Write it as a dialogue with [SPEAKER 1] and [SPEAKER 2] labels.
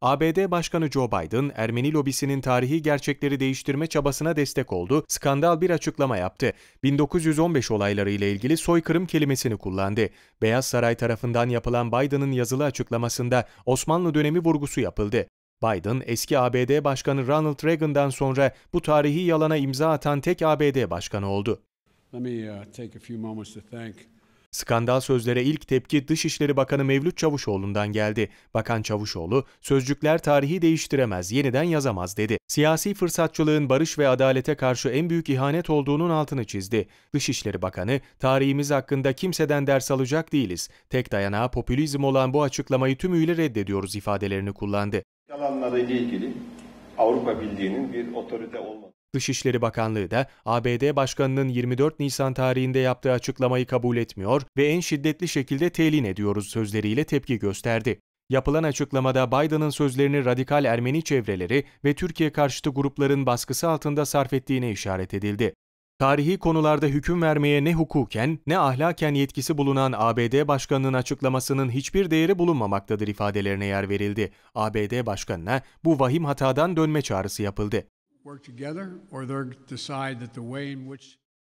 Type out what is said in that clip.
[SPEAKER 1] ABD Başkanı Joe Biden, Ermeni lobisinin tarihi gerçekleri değiştirme çabasına destek oldu, skandal bir açıklama yaptı. 1915 olaylarıyla ilgili soykırım kelimesini kullandı. Beyaz Saray tarafından yapılan Biden'ın yazılı açıklamasında Osmanlı dönemi vurgusu yapıldı. Biden, eski ABD Başkanı Ronald Reagan'dan sonra bu tarihi yalana imza atan tek ABD Başkanı oldu.
[SPEAKER 2] Let me, uh, take a few moments to thank
[SPEAKER 1] Skandal sözlere ilk tepki Dışişleri Bakanı Mevlüt Çavuşoğlu'ndan geldi. Bakan Çavuşoğlu, sözcükler tarihi değiştiremez, yeniden yazamaz dedi. Siyasi fırsatçılığın barış ve adalete karşı en büyük ihanet olduğunun altını çizdi. Dışişleri Bakanı, tarihimiz hakkında kimseden ders alacak değiliz. Tek dayanağı popülizm olan bu açıklamayı tümüyle reddediyoruz ifadelerini kullandı.
[SPEAKER 3] Yalanları ilgili Avrupa Birliği'nin bir otorite olmadı.
[SPEAKER 1] Dışişleri Bakanlığı da ABD Başkanı'nın 24 Nisan tarihinde yaptığı açıklamayı kabul etmiyor ve en şiddetli şekilde telin ediyoruz sözleriyle tepki gösterdi. Yapılan açıklamada Biden'ın sözlerini radikal Ermeni çevreleri ve Türkiye karşıtı grupların baskısı altında sarf ettiğine işaret edildi. Tarihi konularda hüküm vermeye ne hukuken ne ahlaken yetkisi bulunan ABD Başkanı'nın açıklamasının hiçbir değeri bulunmamaktadır ifadelerine yer verildi. ABD Başkanı'na bu vahim hatadan dönme çağrısı yapıldı.
[SPEAKER 2] work together or they'll decide that the way in which